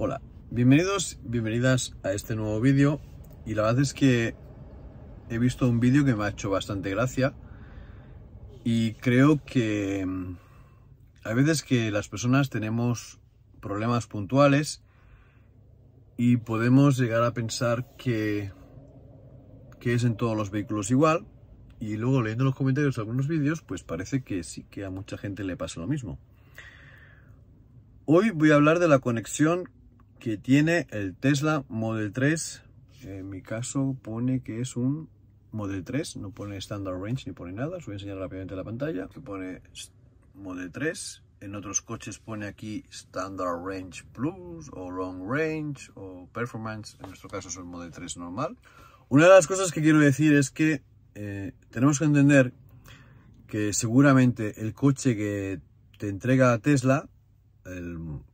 Hola, bienvenidos, bienvenidas a este nuevo vídeo y la verdad es que he visto un vídeo que me ha hecho bastante gracia y creo que mm, a veces que las personas tenemos problemas puntuales y podemos llegar a pensar que, que es en todos los vehículos igual y luego leyendo los comentarios de algunos vídeos pues parece que sí que a mucha gente le pasa lo mismo. Hoy voy a hablar de la conexión que tiene el Tesla Model 3. En mi caso pone que es un Model 3, no pone Standard Range ni pone nada. Os voy a enseñar rápidamente la pantalla. Que pone Model 3. En otros coches pone aquí Standard Range Plus o Long Range o Performance. En nuestro caso es un Model 3 normal. Una de las cosas que quiero decir es que eh, tenemos que entender que seguramente el coche que te entrega Tesla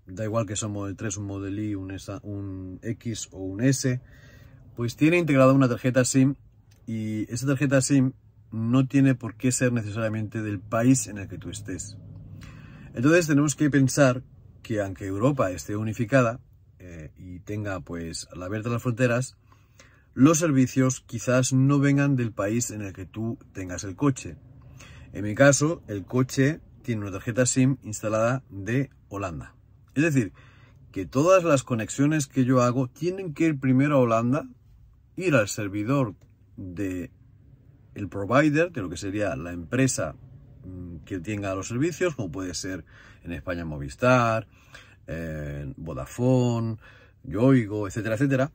da igual que sea un Model 3, un Model Y, un, X o un S, pues tiene integrada una tarjeta SIM y esa tarjeta SIM no tiene por qué ser necesariamente del país en el que tú estés. Entonces tenemos que pensar que aunque Europa esté unificada eh, y tenga pues la la de las fronteras, los servicios quizás no vengan del país en el que tú tengas el coche. En mi caso, el coche tiene una tarjeta SIM instalada de Holanda. Es decir, que todas las conexiones que yo hago tienen que ir primero a Holanda, ir al servidor de el provider, de lo que sería la empresa mm, que tenga los servicios, como puede ser en España Movistar, en Vodafone, Yoigo, etcétera, etcétera.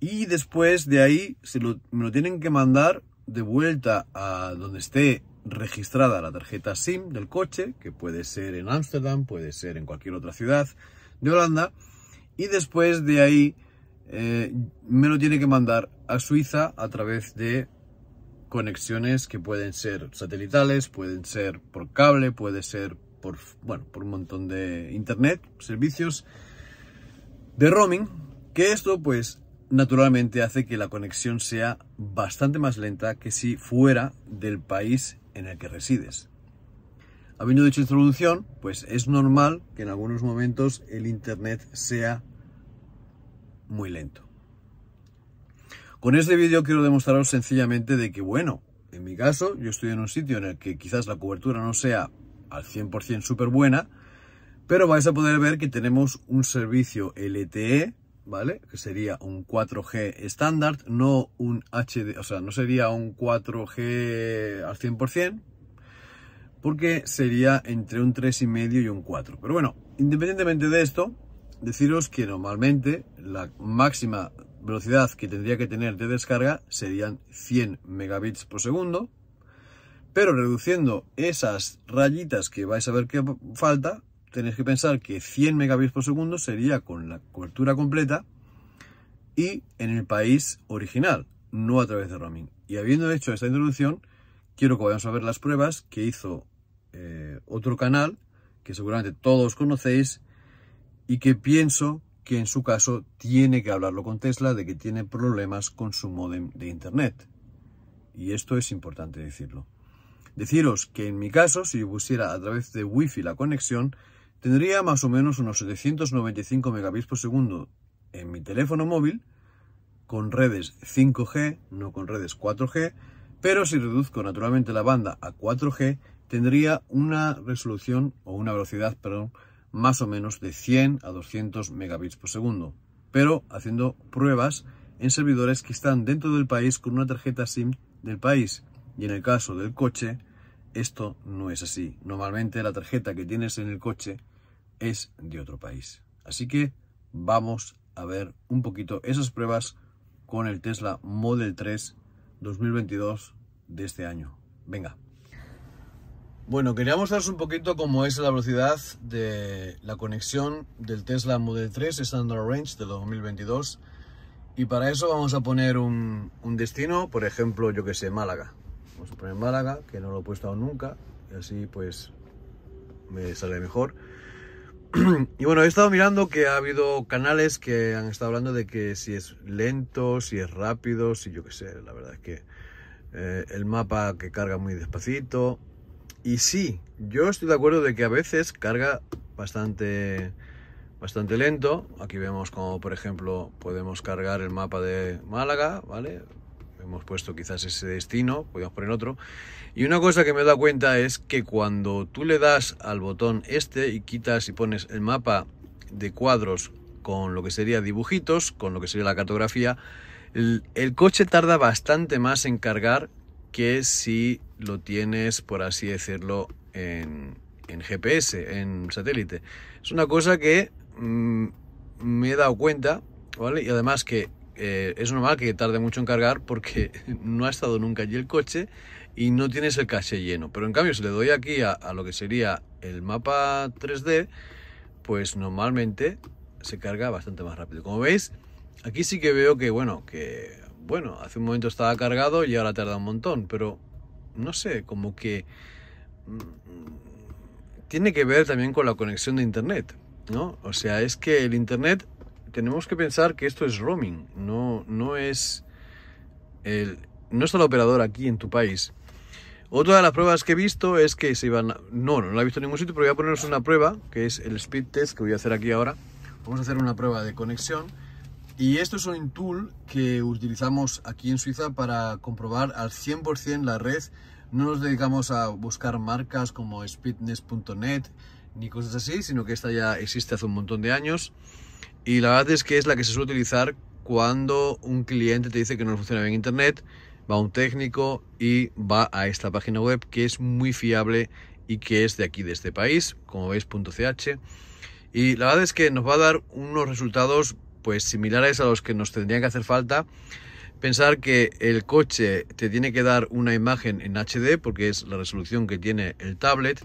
Y después de ahí se lo, me lo tienen que mandar de vuelta a donde esté registrada la tarjeta SIM del coche, que puede ser en Ámsterdam, puede ser en cualquier otra ciudad de Holanda, y después de ahí eh, me lo tiene que mandar a Suiza a través de conexiones que pueden ser satelitales, pueden ser por cable, puede ser por, bueno, por un montón de internet, servicios de roaming, que esto pues naturalmente hace que la conexión sea bastante más lenta que si fuera del país en el que resides. Habiendo dicho introducción, pues es normal que en algunos momentos el Internet sea muy lento. Con este vídeo quiero demostraros sencillamente de que, bueno, en mi caso, yo estoy en un sitio en el que quizás la cobertura no sea al 100% súper buena, pero vais a poder ver que tenemos un servicio LTE ¿vale? Que sería un 4G estándar, no un HD, o sea, no sería un 4G al 100%, porque sería entre un 3,5 y un 4. Pero bueno, independientemente de esto, deciros que normalmente la máxima velocidad que tendría que tener de descarga serían 100 megabits por segundo, pero reduciendo esas rayitas que vais a ver que falta, tenéis que pensar que 100 megabits por segundo sería con la cobertura completa y en el país original, no a través de roaming. Y habiendo hecho esta introducción, quiero que vayamos a ver las pruebas que hizo eh, otro canal, que seguramente todos conocéis, y que pienso que en su caso tiene que hablarlo con Tesla de que tiene problemas con su modem de Internet. Y esto es importante decirlo. Deciros que en mi caso, si yo pusiera a través de Wi-Fi la conexión, tendría más o menos unos 795 megabits por segundo en mi teléfono móvil, con redes 5G, no con redes 4G, pero si reduzco naturalmente la banda a 4G, tendría una resolución o una velocidad, perdón, más o menos de 100 a 200 megabits por segundo, pero haciendo pruebas en servidores que están dentro del país con una tarjeta SIM del país. Y en el caso del coche, esto no es así. Normalmente la tarjeta que tienes en el coche es de otro país. Así que vamos a ver un poquito esas pruebas con el Tesla Model 3 2022 de este año. Venga. Bueno, quería mostraros un poquito cómo es la velocidad de la conexión del Tesla Model 3 Standard Range de 2022 y para eso vamos a poner un, destino, por ejemplo, yo que sé, Málaga. Vamos a poner Málaga, que no lo he puesto nunca y así pues me sale mejor. y bueno, he estado mirando que ha habido canales que han estado hablando de que si es lento, si es rápido, si yo qué sé, la verdad es que eh, el mapa que carga muy despacito. Y sí, yo estoy de acuerdo de que a veces carga bastante, bastante lento. Aquí vemos como, por ejemplo, podemos cargar el mapa de Málaga, ¿vale? hemos puesto quizás ese destino, podíamos poner otro. Y una cosa que me he dado cuenta es que cuando tú le das al botón este y quitas y pones el mapa de cuadros con lo que sería dibujitos, con lo que sería la cartografía, el, coche tarda bastante más en cargar que si lo tienes, por así decirlo, en, GPS, en satélite. Es una cosa que mm, me he dado cuenta, ¿vale? Y además que eh, es normal que tarde mucho en cargar porque no ha estado nunca allí el coche y no tienes el caché lleno. Pero en cambio, si le doy aquí a, a lo que sería el mapa 3D, pues normalmente se carga bastante más rápido. Como veis, aquí sí que veo que, bueno, que, bueno, hace un momento estaba cargado y ahora tarda un montón, pero no sé, como que mm, tiene que ver también con la conexión de internet, ¿no? O sea, es que el internet tenemos que pensar que esto es roaming, no, no es el, no está el operador aquí en tu país. Otra de las pruebas que he visto es que se iban... no, no la he visto en ningún sitio, pero voy a poneros una prueba, que es el speed test que voy a hacer aquí ahora. Vamos a hacer una prueba de conexión. Y esto es un tool que utilizamos aquí en Suiza para comprobar al 100% la red. No nos dedicamos a buscar marcas como speedness.net ni cosas así, sino que esta ya existe hace un montón de años. Y la verdad es que es la que se suele utilizar cuando un cliente te dice que no funciona bien Internet, va un técnico y va a esta página web que es muy fiable y que es de aquí, de este país, como veis, .ch. Y la verdad es que nos va a dar unos resultados pues similares a los que nos tendrían que hacer falta. Pensar que el coche te tiene que dar una imagen en HD porque es la resolución que tiene el tablet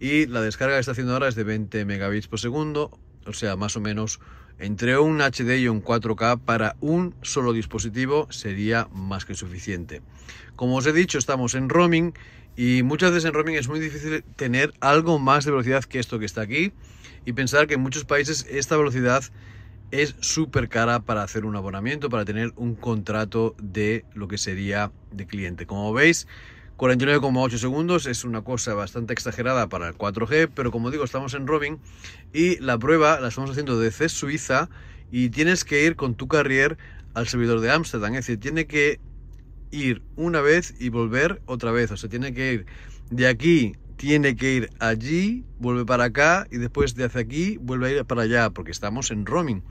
y la descarga que está haciendo ahora es de 20 megabits por segundo, o sea, más o menos entre un HD y un 4K para un solo dispositivo sería más que suficiente. Como os he dicho, estamos en roaming y muchas veces en roaming es muy difícil tener algo más de velocidad que esto que está aquí y pensar que en muchos países esta velocidad es súper cara para hacer un abonamiento, para tener un contrato de lo que sería de cliente. Como veis, 49,8 segundos es una cosa bastante exagerada para el 4G, pero como digo, estamos en roaming y la prueba la estamos haciendo desde Suiza y tienes que ir con tu carrier al servidor de Amsterdam, es decir, tiene que ir una vez y volver otra vez, o sea, tiene que ir de aquí, tiene que ir allí, vuelve para acá y después de hacia aquí vuelve a ir para allá, porque estamos en roaming.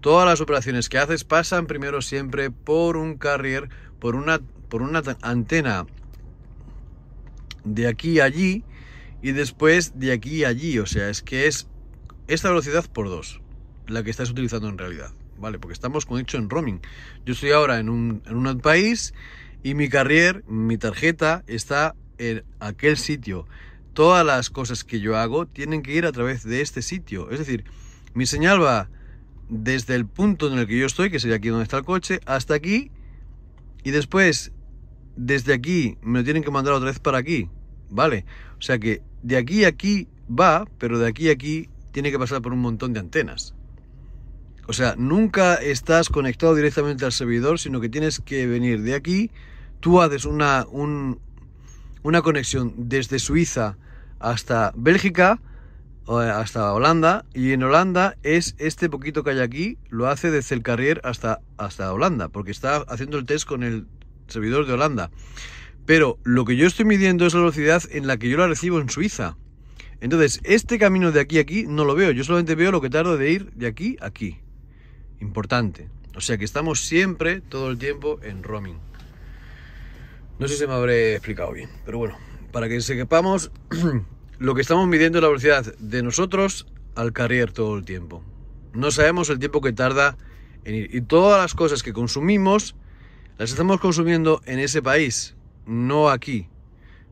Todas las operaciones que haces pasan primero siempre por un carrier, por una, por una antena de aquí a allí y después de aquí a allí. O sea, es que es esta velocidad por dos la que estás utilizando en realidad. ¿Vale? Porque estamos con hecho en roaming. Yo estoy ahora en un, en un país y mi carrier, mi tarjeta, está en aquel sitio. Todas las cosas que yo hago tienen que ir a través de este sitio. Es decir, mi señal va desde el punto en el que yo estoy, que sería aquí donde está el coche, hasta aquí. Y después desde aquí me lo tienen que mandar otra vez para aquí, ¿vale? O sea que de aquí a aquí va, pero de aquí a aquí tiene que pasar por un montón de antenas. O sea, nunca estás conectado directamente al servidor, sino que tienes que venir de aquí. Tú haces una, una conexión desde Suiza hasta Bélgica, eh, hasta Holanda, y en Holanda es este poquito que hay aquí, lo hace desde el carrier hasta, hasta Holanda, porque está haciendo el test con el servidor de Holanda. Pero lo que yo estoy midiendo es la velocidad en la que yo la recibo en Suiza. Entonces, este camino de aquí a aquí no lo veo, yo solamente veo lo que tardo de ir de aquí a aquí. Importante. O sea que estamos siempre, todo el tiempo, en roaming. No sé si me habré explicado bien, pero bueno, para que se sepamos, lo que estamos midiendo es la velocidad de nosotros al carrier todo el tiempo. No sabemos el tiempo que tarda en ir. Y todas las cosas que consumimos las estamos consumiendo en ese país, no aquí.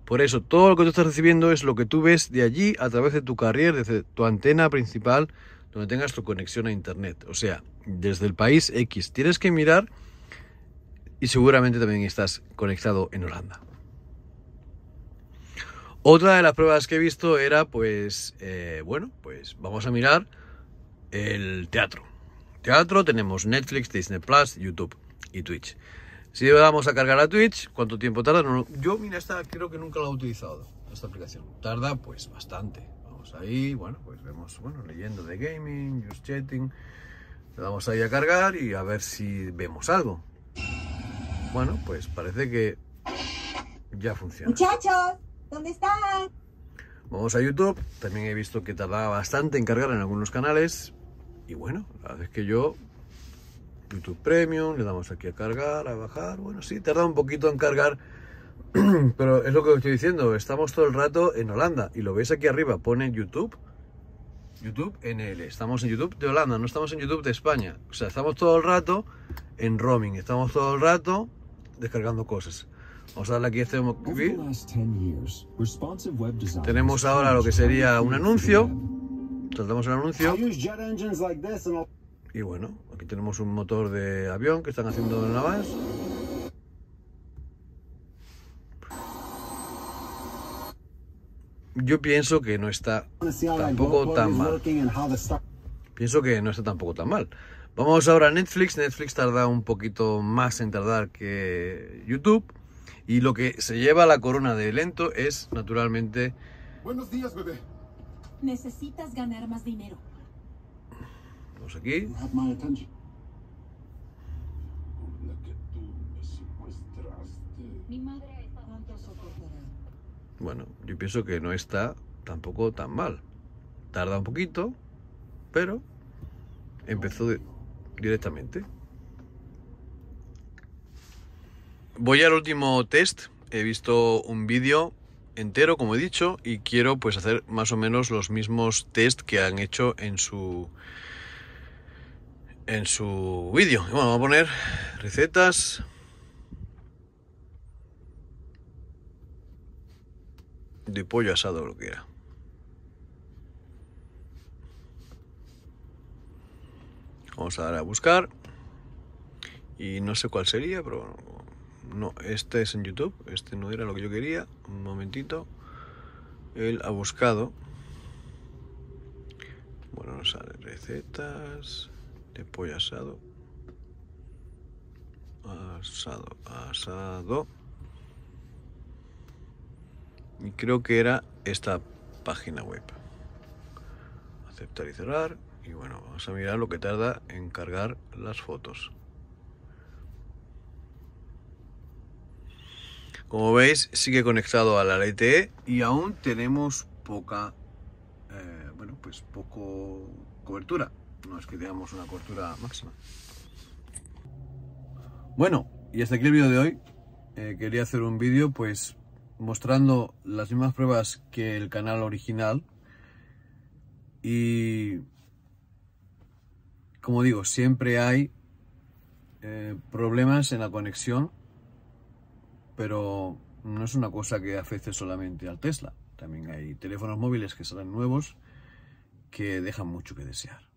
Por eso, todo lo que tú estás recibiendo es lo que tú ves de allí a través de tu carrier, desde tu antena principal, donde tengas tu conexión a Internet. O sea, desde el país X. Tienes que mirar y seguramente también estás conectado en Holanda. Otra de las pruebas que he visto era, pues, eh, bueno, pues vamos a mirar el teatro. Teatro tenemos Netflix, Disney Plus, YouTube y Twitch. Si le damos a cargar a Twitch, ¿cuánto tiempo tarda? Yo, mira, esta creo que nunca la he utilizado, esta aplicación. Tarda, pues, bastante. Vamos ahí, bueno, pues vemos, bueno, leyendo de gaming, just chatting. Le damos ahí a cargar y a ver si vemos algo. Bueno, pues parece que ya funciona. Muchachos, ¿dónde están? Vamos a YouTube. También he visto que tardaba bastante en cargar en algunos canales. Y bueno, la verdad que yo YouTube Premium, le damos aquí a cargar, a bajar, bueno, sí, tarda un poquito en cargar, pero es lo que os estoy diciendo, estamos todo el rato en Holanda, y lo veis aquí arriba, pone YouTube, YouTube NL, estamos en YouTube de Holanda, no estamos en YouTube de España, o sea, estamos todo el rato en roaming, estamos todo el rato descargando cosas. Vamos a darle aquí este Tenemos ahora lo que sería un anuncio. Tratamos el anuncio. Y bueno, aquí tenemos un motor de avión que están haciendo en Navas. Yo pienso que no está tampoco tan mal. Pienso que no está tampoco tan mal. Vamos ahora a Netflix. Netflix tarda un poquito más en tardar que YouTube. Y lo que se lleva la corona de lento es, naturalmente... Buenos días, bebé. Necesitas ganar más dinero aquí. Bueno, yo pienso que no está tampoco tan mal. Tarda un poquito, pero empezó directamente. Voy al último test. He visto un vídeo entero, como he dicho, y quiero pues hacer más o menos los mismos test que han hecho en su en su vídeo. vamos a poner recetas. De pollo asado, lo que era. Vamos a dar a buscar. Y no sé cuál sería, pero no, este es en YouTube, este no era lo que yo quería. Un momentito. Él ha buscado. Bueno, nos sale recetas pollo asado. Asado, asado. Y creo que era esta página web. Aceptar y cerrar. Y bueno, vamos a mirar lo que tarda en cargar las fotos. Como veis, sigue conectado a la LTE y aún tenemos poca, eh, bueno, pues poco cobertura. No es que tengamos una cortura máxima. Bueno, y hasta aquí el vídeo de hoy. Eh, quería hacer un vídeo pues mostrando las mismas pruebas que el canal original y como digo, siempre hay eh, problemas en la conexión, pero no es una cosa que afecte solamente al Tesla. También hay teléfonos móviles que salen nuevos que dejan mucho que desear.